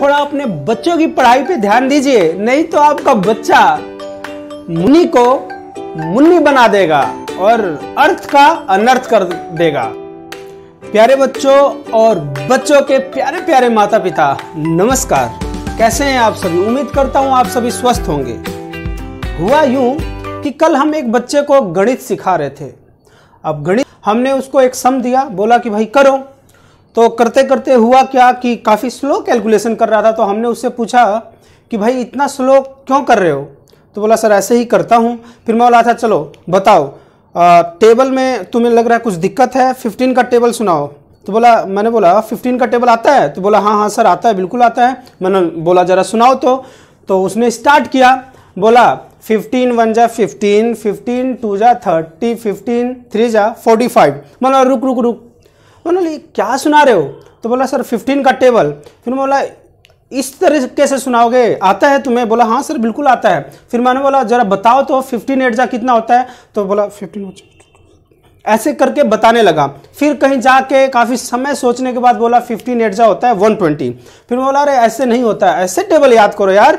थोड़ा अपने बच्चों की पढ़ाई पे ध्यान दीजिए नहीं तो आपका बच्चा मुनि को मुन्नी बना देगा और अर्थ का अनर्थ कर देगा प्यारे बच्चों और बच्चों के प्यारे प्यारे माता पिता नमस्कार कैसे हैं आप सभी उम्मीद करता हूं आप सभी स्वस्थ होंगे हुआ यूं कि कल हम एक बच्चे को गणित सिखा रहे थे अब गणित हमने उसको एक सम दिया बोला कि भाई करो तो करते करते हुआ क्या कि काफ़ी स्लो कैलकुलेशन कर रहा था तो हमने उससे पूछा कि भाई इतना स्लो क्यों कर रहे हो तो बोला सर ऐसे ही करता हूँ फिर मैं बोला था अच्छा, चलो बताओ आ, टेबल में तुम्हें लग रहा है कुछ दिक्कत है फिफ्टीन का टेबल सुनाओ तो बोला मैंने बोला फिफ्टीन का टेबल आता है तो बोला हाँ हाँ सर आता है बिल्कुल आता है मैंने बोला ज़रा सुनाओ तो तो उसने स्टार्ट किया बोला फिफ्टीन वन जा फिफ्टीन फिफ्टीन टू जा थर्टी फिफ्टीन थ्री जा फोर्टी फाइव मतलब रुक रुक रुक मैंने बोला क्या सुना रहे हो तो बोला सर फिफ्टीन का टेबल फिर मैं बोला इस तरीके से सुनाओगे आता है तुम्हें बोला हाँ सर बिल्कुल आता है फिर मैंने बोला जरा बताओ तो फिफ्टीन एट जा कितना होता है तो बोला फिफ्टीन ऐसे करके बताने लगा फिर कहीं जाके काफ़ी समय सोचने के बाद बोला फिफ्टीन एट जा होता है वन ट्वेंटी फिर बोला अरे ऐसे नहीं होता है ऐसे टेबल याद करो यार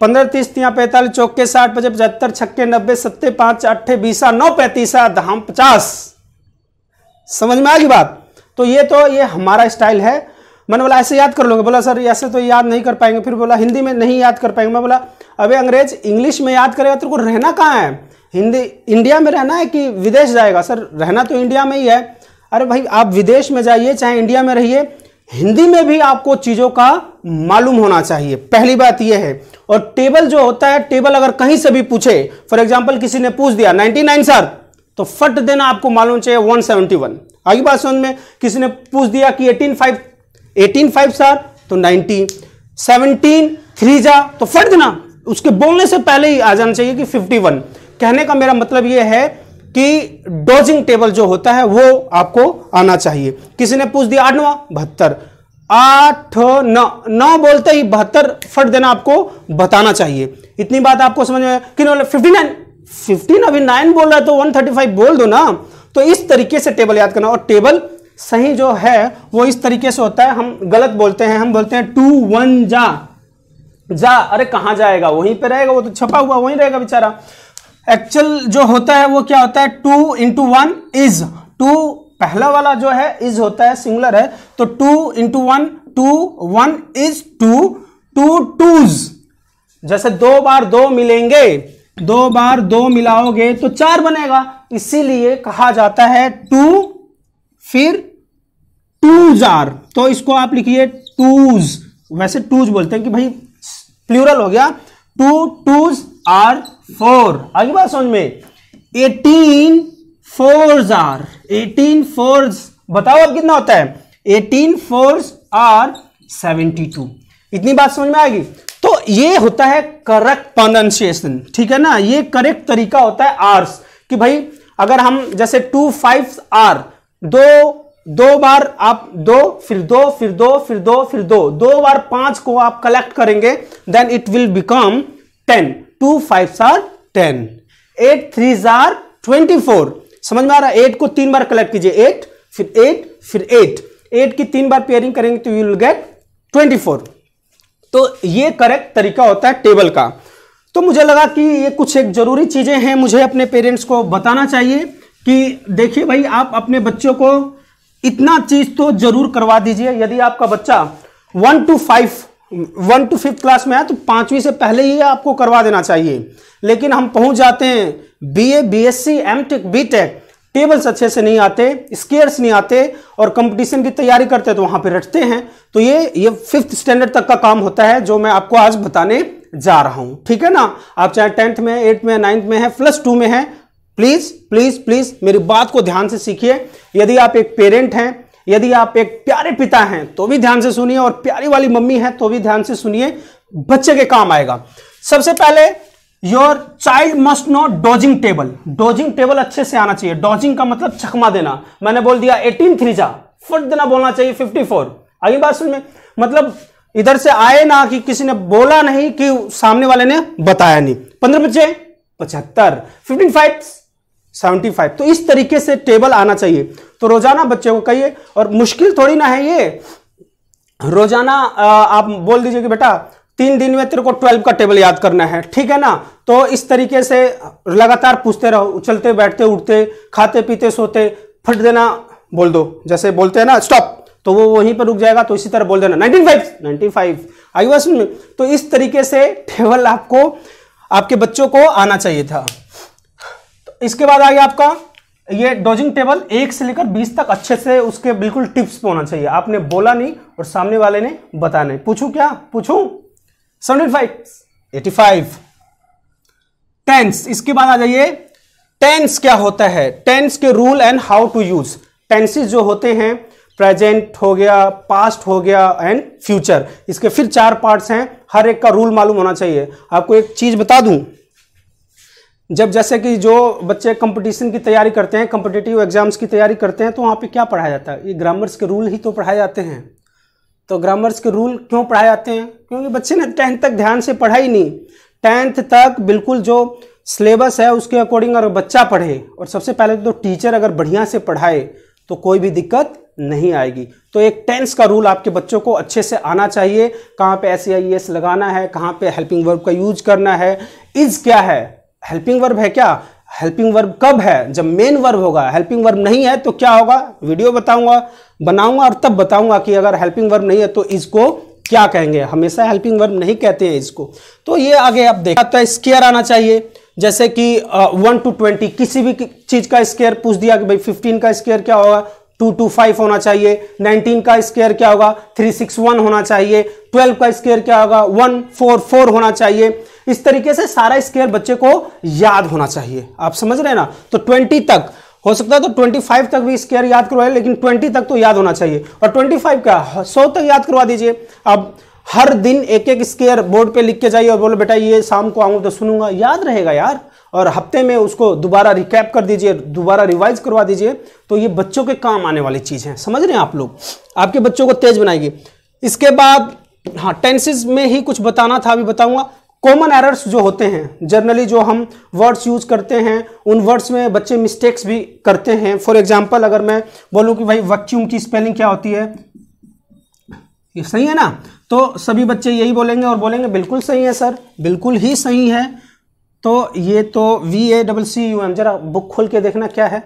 पंद्रह तीस तिया पैंतालीस चौके साठ पचास पचहत्तर छक्के नब्बे सत्ते पाँच अट्ठे बीसा नौ पैंतीसा धाम पचास समझ में आएगी बात तो ये तो ये हमारा स्टाइल है मैंने बोला ऐसे याद कर लोगे बोला सर ऐसे तो याद नहीं कर पाएंगे फिर बोला हिंदी में नहीं याद कर पाएंगे मैं बोला अबे अंग्रेज इंग्लिश में याद करेगा तेरे को रहना कहाँ है हिंदी इंडिया में रहना है कि विदेश जाएगा सर रहना तो इंडिया में ही है अरे भाई आप विदेश में जाइए चाहे इंडिया में रहिए हिंदी में भी आपको चीज़ों का मालूम होना चाहिए पहली बात यह है और टेबल जो होता है टेबल अगर कहीं से भी पूछे फॉर एग्जाम्पल किसी ने पूछ दिया नाइन्टी सर तो फट देना आपको मालूम चाहिए 171 आगे बात समझ में किसी ने पूछ दिया कि 18 फाइव एटीन फाइव सर तो 90 17 थ्री जा तो फट देना उसके बोलने से पहले ही आ जाना चाहिए कि 51 कहने का मेरा मतलब यह है कि डोजिंग टेबल जो होता है वो आपको आना चाहिए किसी ने पूछ दिया आठवा बहत्तर आठ नौ नौ बोलते ही बहत्तर फट देना आपको बताना चाहिए इतनी बात आपको समझ में कि फिफ्टी नाइन फिफ्टीन अभी नाइन बोल रहा है तो वन थर्टी फाइव बोल दो ना तो इस तरीके से टेबल याद करना और टेबल सही जो है वो इस तरीके से होता है हम गलत बोलते हैं हम बोलते हैं टू वन जा जा अरे कहाँ जाएगा वहीं पे रहेगा वो तो छपा हुआ वहीं रहेगा बेचारा एक्चुअल जो होता है वो क्या होता है two into one is two पहला वाला जो है इज होता है सिंगुलर है तो two into one two one is two two twos जैसे दो बार दो मिलेंगे दो बार दो मिलाओगे तो चार बनेगा इसीलिए कहा जाता है टू फिर टू जार तो इसको आप लिखिए टूज वैसे टूज बोलते हैं कि भाई प्लूरल हो गया टू टूज आर फोर आगे बात समझ में eighteen four are eighteen four बताओ अब कितना होता है eighteen four are seventy two इतनी बात समझ में आएगी ये होता है करेक्ट प्रोनाउंसिएशन ठीक है ना ये करेक्ट तरीका होता है आर्स कि भाई अगर हम जैसे टू फाइव आर दो दो बार आप दो फिर दो फिर दो फिर दो फिर दो दो बार पांच को आप कलेक्ट करेंगे then it will become ten two five are ten eight three are twenty four समझ में आ रहा है एट को तीन बार कलेक्ट कीजिए एट फिर एट फिर एट एट की तीन बार पेयरिंग करेंगे तो you will get twenty four तो ये करेक्ट तरीका होता है टेबल का तो मुझे लगा कि ये कुछ एक ज़रूरी चीज़ें हैं मुझे अपने पेरेंट्स को बताना चाहिए कि देखिए भाई आप अपने बच्चों को इतना चीज़ तो ज़रूर करवा दीजिए यदि आपका बच्चा one two five one two fifth class में है तो पाँचवीं से पहले ही आपको करवा देना चाहिए लेकिन हम पहुंच जाते हैं B B A S C M tech B tech tables अच्छे से नहीं आते स्केयर्स नहीं आते और कंपटीशन की तैयारी करते तो वहां पे रटते हैं तो ये ये फिफ्थ स्टैंडर्ड तक का काम होता है जो मैं आपको आज बताने जा रहा हूं ठीक है ना आप चाहे टेंथ में एट्थ में नाइन्थ में है प्लस टू में है प्लीज प्लीज प्लीज मेरी बात को ध्यान से सीखिए यदि आप एक पेरेंट हैं यदि आप एक प्यारे पिता हैं तो भी ध्यान से सुनिए और प्यारी वाली मम्मी है तो भी ध्यान से सुनिए बच्चे के काम आएगा सबसे पहले your child must know dozing table dozing table अच्छे से आना चाहिए डोजिंग का मतलब चकमा देना मैंने बोल दिया एटीन थ्री जा देना बोलना चाहिए फिफ्टी फोर आगे बात सुन में मतलब इधर से आए ना कि किसी ने बोला नहीं कि सामने वाले ने बताया नहीं पंद्रह बच्चे पचहत्तर फिफ्टीन फाइव सेवेंटी फाइव तो इस तरीके से टेबल आना चाहिए तो रोजाना बच्चे को कहिए और मुश्किल थोड़ी ना है ये रोजाना आप बोल दीजिए कि बेटा तीन दिन में तेरे को ट्वेल्व का टेबल याद करना है ठीक है ना तो इस तरीके से लगातार पूछते रहो उछलते बैठते उठते खाते पीते सोते फट देना बोल दो जैसे बोलते हैं ना स्टॉप तो वो वहीं पर रुक जाएगा तो इसी तरह बोल देना nineteen five nineteen five I was तो इस तरीके से टेबल आपको आपके बच्चों को आना चाहिए था तो इसके बाद आ गया आपका ये डोजिंग टेबल एक से लेकर बीस तक अच्छे से उसके बिल्कुल टिप्स पे होना चाहिए आपने बोला नहीं और सामने वाले ने बताया नहीं पूछू क्या पूछू seventy five eighty five tenses इसके बाद आ जाइए टेंस क्या होता है टेंस के rule and how to use tenses जो होते हैं प्रेजेंट हो गया पास्ट हो गया एंड फ्यूचर इसके फिर चार पार्ट्स हैं हर एक का रूल मालूम होना चाहिए आपको एक चीज़ बता दूं जब जैसे कि जो बच्चे कंपटीशन की तैयारी करते हैं कंपिटेटिव एग्जाम्स की तैयारी करते हैं तो वहाँ पे क्या पढ़ाया जाता है ये ग्रामर्स के रूल ही तो पढ़ाए जाते हैं तो ग्रामर्स के रूल क्यों पढ़ाए जाते हैं क्योंकि बच्चे ने टेंथ तक ध्यान से पढ़ा ही नहीं टेंथ तक बिल्कुल जो सिलेबस है उसके अकॉर्डिंग अगर बच्चा पढ़े और सबसे पहले तो टीचर अगर बढ़िया से पढ़ाए तो कोई भी दिक्कत नहीं आएगी तो एक टेंस का रूल आपके बच्चों को अच्छे से आना चाहिए कहाँ पे एस आई एस लगाना है कहाँ पे हेल्पिंग वर्ब का यूज करना है इज क्या है हेल्पिंग वर्ब है क्या हेल्पिंग वर्ब कब है जब मेन वर्ब होगा हेल्पिंग वर्ब नहीं है तो क्या होगा वीडियो बताऊंगा बनाऊंगा और तब बताऊंगा कि अगर हेल्पिंग वर्ब नहीं है तो इसको क्या कहेंगे हमेशा हेल्पिंग वर्ब नहीं कहते हैं इसको तो ये आगे आप देखा तो स्केयर आना चाहिए जैसे कि वन टू ट्वेंटी किसी भी चीज का स्केयर पूछ दिया कि भाई फिफ्टीन का स्केयर क्या होगा टू टू फाइव होना चाहिए नाइनटीन का स्केयर क्या होगा थ्री सिक्स वन होना चाहिए ट्वेल्व का स्केयर क्या होगा वन फोर फोर होना चाहिए इस तरीके से सारा स्केयर बच्चे को याद होना चाहिए आप समझ रहे हैं ना तो ट्वेंटी तक हो सकता है तो 25 तक भी स्केयर याद करवाए लेकिन 20 तक तो याद होना चाहिए और 25 का 100 तक याद करवा दीजिए अब हर दिन एक एक स्केयर बोर्ड पे लिख के जाइए और बोलो बेटा ये शाम को आऊंगा तो सुनूंगा याद रहेगा यार और हफ्ते में उसको दोबारा रिकैप कर दीजिए दोबारा रिवाइज करवा दीजिए तो ये बच्चों के काम आने वाली चीज़ है समझ रहे हैं आप लोग आपके बच्चों को तेज बनाएगी इसके बाद हाँ टेंसेज में ही कुछ बताना था अभी बताऊंगा कॉमन एरर्स जो होते हैं जनरली जो हम वर्ड्स यूज करते हैं उन वर्ड्स में बच्चे मिस्टेक्स भी करते हैं फॉर एग्जाम्पल अगर मैं बोलूँ कि भाई वैक्यूम की स्पेलिंग क्या होती है ये सही है ना तो सभी बच्चे यही बोलेंगे और बोलेंगे बिल्कुल सही है सर बिल्कुल ही सही है तो ये तो V A double C U M जरा बुक खोल के देखना क्या है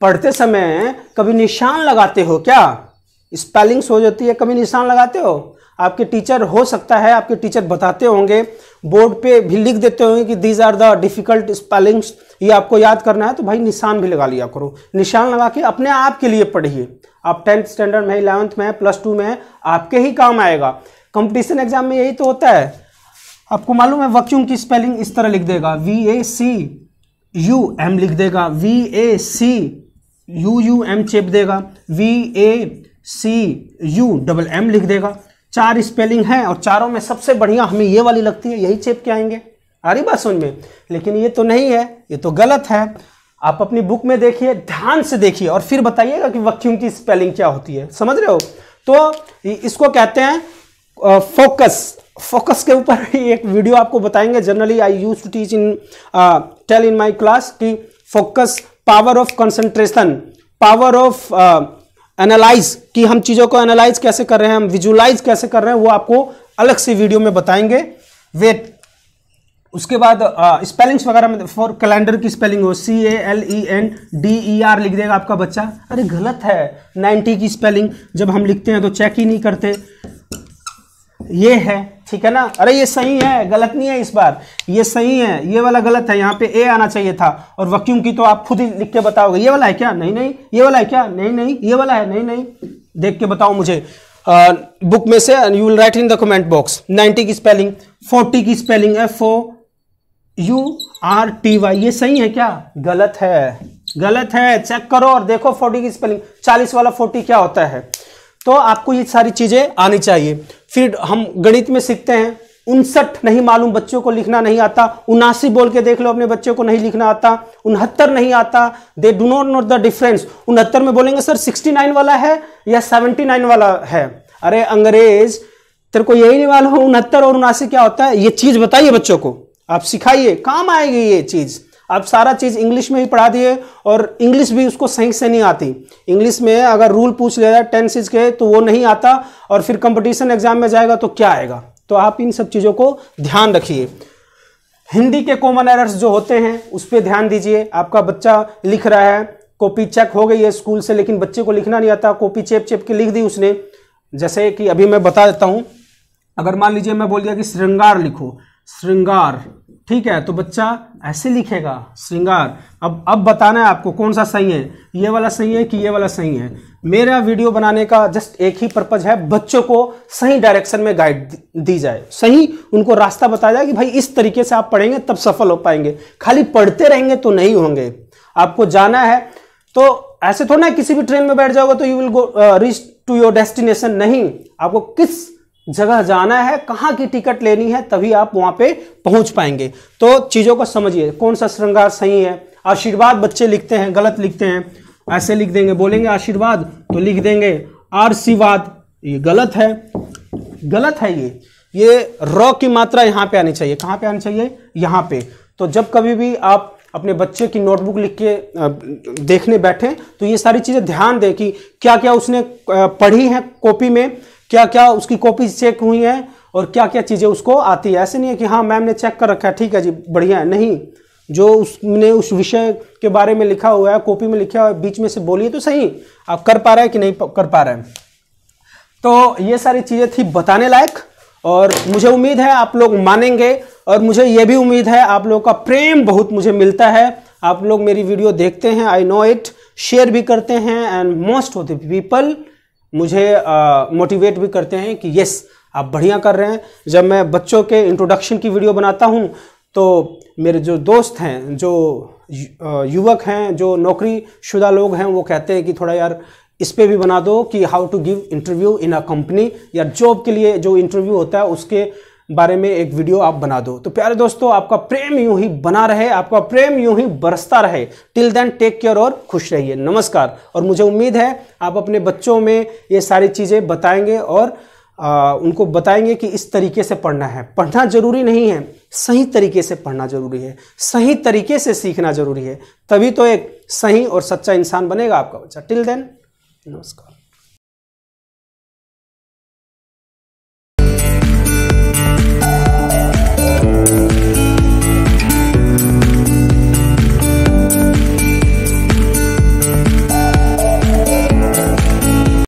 पढ़ते समय कभी निशान लगाते हो क्या स्पेलिंग्स हो जाती है कभी निशान लगाते हो आपके टीचर हो सकता है आपके टीचर बताते होंगे बोर्ड पे भी लिख देते होंगे कि these are the difficult spellings ये आपको याद करना है तो भाई निशान भी लगा लिया करो निशान लगा के अपने आप के लिए पढ़िए आप टेंथ स्टैंडर्ड में इलेवंथ में प्लस टू में आपके ही काम आएगा कंपटीशन एग्जाम में यही तो होता है आपको मालूम है वक्यूम की स्पेलिंग इस तरह लिख देगा V A C U M लिख देगा V A C U U M चेप देगा V A C U double M लिख देगा चार स्पेलिंग हैं और चारों में सबसे बढ़िया हमें ये वाली लगती है यही चेप के आएंगे आ रही बात समझ में लेकिन ये तो नहीं है ये तो गलत है आप अपनी बुक में देखिए ध्यान से देखिए और फिर बताइएगा कि वक्यूम की स्पेलिंग क्या होती है समझ रहे हो तो इसको कहते हैं फोकस फोकस के ऊपर एक वीडियो आपको बताएंगे generally I use to teach in tell in my class की focus power of concentration power of analyse कि हम चीज़ों को एनालाइज कैसे कर रहे हैं हम विजुलाइज कैसे कर रहे हैं वो आपको अलग से वीडियो में बताएंगे वेट उसके बाद स्पेलिंग्स वगैरह में फॉर कैलेंडर की स्पेलिंग हो C A L E N D E R लिख देगा आपका बच्चा अरे गलत है नाइन्टी की स्पेलिंग जब हम लिखते हैं तो चेक ही नहीं करते ये है ठीक है ना अरे ये सही है गलत नहीं है इस बार ये सही है ये वाला गलत है यहाँ पे ए आना चाहिए था और वक्यूम की तो आप खुद ही लिख के बताओगे ये वाला है क्या नहीं नहीं ये वाला है क्या नहीं नहीं ये वाला है नहीं नहीं देख के बताओ मुझे बुक में से you will write in the comment box 90 की स्पेलिंग 40 की spelling F O U R T Y ये सही है क्या गलत है गलत है चेक करो और देखो 40 की स्पेलिंग 40 वाला 40 क्या होता है तो आपको ये सारी चीजें आनी चाहिए फिर हम गणित में सीखते हैं उनसठ नहीं मालूम बच्चों को लिखना नहीं आता उनासी बोल के देख लो अपने बच्चों को नहीं लिखना आता उनहत्तर नहीं आता they do not note the difference उनहत्तर में बोलेंगे सर सिक्सटी नाइन वाला है या सेवेंटी नाइन वाला है अरे अंग्रेज तेरे को यही नहीं मालूम उनहत्तर और उनासी क्या होता है ये चीज बताइए बच्चों को आप सिखाइए काम आएगी ये चीज़ आप सारा चीज़ इंग्लिश में ही पढ़ा दिए और इंग्लिश भी उसको सही से नहीं आती इंग्लिश में अगर रूल पूछ लिया जाए टेंसेज के तो वो नहीं आता और फिर कंपटीशन एग्जाम में जाएगा तो क्या आएगा तो आप इन सब चीज़ों को ध्यान रखिए हिंदी के कॉमन एरर्स जो होते हैं उस पर ध्यान दीजिए आपका बच्चा लिख रहा है कॉपी चेक हो गई है स्कूल से लेकिन बच्चे को लिखना नहीं आता कॉपी चेप चेप के लिख दी उसने जैसे कि अभी मैं बता देता हूँ अगर मान लीजिए मैं बोल दिया कि श्रृंगार लिखो श्रृंगार ठीक है तो बच्चा ऐसे लिखेगा श्रृंगार अब अब बताना है आपको कौन सा सही है ये वाला सही है कि ये वाला सही है मेरा वीडियो बनाने का जस्ट एक ही पर्पज है बच्चों को सही डायरेक्शन में गाइड दी जाए सही उनको रास्ता बताया जाए कि भाई इस तरीके से आप पढ़ेंगे तब सफल हो पाएंगे खाली पढ़ते रहेंगे तो नहीं होंगे आपको जाना है तो ऐसे थोड़ा ना किसी भी ट्रेन में बैठ जाओगे तो you will go reach to your destination नहीं आपको किस जगह जाना है कहाँ की टिकट लेनी है तभी आप वहां पे पहुंच पाएंगे तो चीजों को समझिए कौन सा श्रृंगार सही है आशीर्वाद बच्चे लिखते हैं गलत लिखते हैं ऐसे लिख देंगे बोलेंगे आशीर्वाद तो लिख देंगे आरसीवाद ये गलत है गलत है ये ये रॉ की मात्रा यहाँ पे आनी चाहिए कहाँ पे आनी चाहिए यहाँ पे तो जब कभी भी आप अपने बच्चे की नोटबुक लिख के देखने बैठें तो ये सारी चीज़ें ध्यान दें कि क्या क्या उसने पढ़ी है कॉपी में क्या क्या उसकी कॉपी चेक हुई है और क्या क्या चीज़ें उसको आती है ऐसे नहीं है कि हाँ मैम ने चेक कर रखा है ठीक है जी बढ़िया है नहीं जो उसने उस विषय के बारे में लिखा हुआ है कॉपी में लिखा हुआ है बीच में से बोलिए तो सही आप कर पा रहे हैं कि नहीं कर पा रहे हैं तो ये सारी चीज़ें थी बताने लायक और मुझे उम्मीद है आप लोग मानेंगे और मुझे ये भी उम्मीद है आप लोगों का प्रेम बहुत मुझे मिलता है आप लोग मेरी वीडियो देखते हैं आई नो इट शेयर भी करते हैं and most of the people मुझे मोटिवेट भी करते हैं कि यस आप बढ़िया कर रहे हैं जब मैं बच्चों के इंट्रोडक्शन की वीडियो बनाता हूँ तो मेरे जो दोस्त हैं जो युवक हैं जो नौकरी शुदा लोग हैं वो कहते हैं कि थोड़ा यार इस पर भी बना दो कि how to give interview in a company या जॉब के लिए जो इंटरव्यू होता है उसके बारे में एक वीडियो आप बना दो तो प्यारे दोस्तों आपका प्रेम यूं ही बना रहे आपका प्रेम यूं ही बरसता रहे टिल देन टेक केयर और खुश रहिए नमस्कार और मुझे उम्मीद है आप अपने बच्चों में ये सारी चीज़ें बताएंगे और आ, उनको बताएंगे कि इस तरीके से पढ़ना है पढ़ना ज़रूरी नहीं है सही तरीके से पढ़ना ज़रूरी है सही तरीके से सीखना ज़रूरी है तभी तो एक सही और सच्चा इंसान बनेगा आपका बच्चा टिल देन नमस्कार